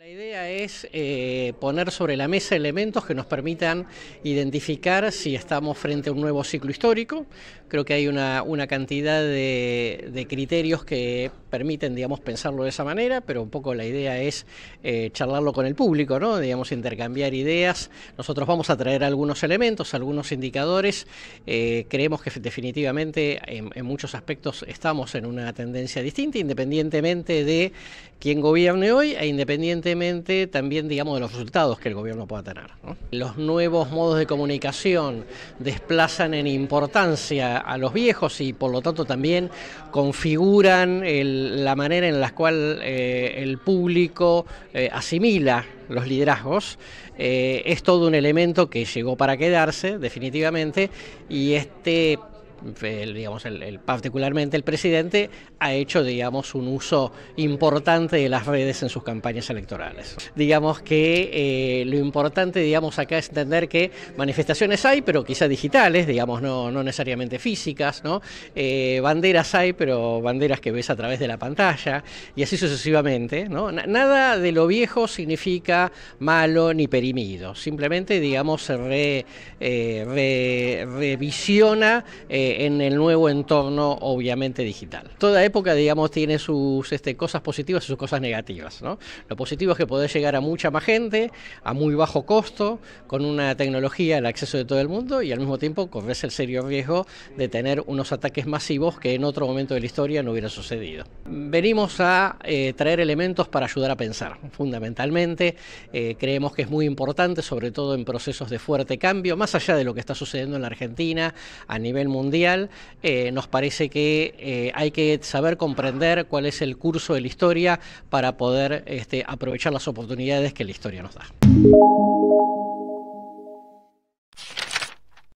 La idea es eh, poner sobre la mesa elementos que nos permitan identificar si estamos frente a un nuevo ciclo histórico. Creo que hay una, cantidad de criterios que permiten, digamos, pensarlo de esa manera, pero un poco la idea es eh, charlarlo con el público, ¿no? Digamos, intercambiar ideas. Nosotros vamos a traer algunos elementos, algunos indicadores. Eh, creemos que definitivamente en, muchos aspectos estamos en una tendencia distinta, independientemente de quién gobierne hoy e independientemente también, digamos, de los resultados que el gobierno pueda tener. Los nuevos modos de comunicación desplazan en importancia a los viejos y por lo tanto también configuran el la manera en la cual eh, el público eh, asimila los liderazgos, eh, es todo un elemento que llegó para quedarse definitivamente y este digamos, particularmente el presidente ha hecho digamos, un uso importante de las redes en sus campañas electorales. Digamos que eh, lo importante digamos, acá es entender que manifestaciones hay, pero quizá digitales, digamos, no, no necesariamente físicas, ¿no? Eh, banderas hay, pero banderas que ves a través de la pantalla, y así sucesivamente. ¿no? Nada de lo viejo significa malo ni perimido, simplemente digamos, se eh, revisiona en el nuevo entorno, obviamente digital. Toda época, digamos, tiene sus este, cosas positivas y sus cosas negativas. ¿no? Lo positivo es que podés llegar a mucha más gente, a muy bajo costo, con una tecnología al acceso de todo el mundo y al mismo tiempo corres el serio riesgo de tener unos ataques masivos que en otro momento de la historia no hubiera sucedido. Venimos a eh, traer elementos para ayudar a pensar. Fundamentalmente, eh, creemos que es muy importante, sobre todo en procesos de fuerte cambio, más allá de lo que está sucediendo en la Argentina, a nivel mundial eh, nos parece que eh, hay que saber comprender cuál es el curso de la historia para poder este, aprovechar las oportunidades que la historia nos da.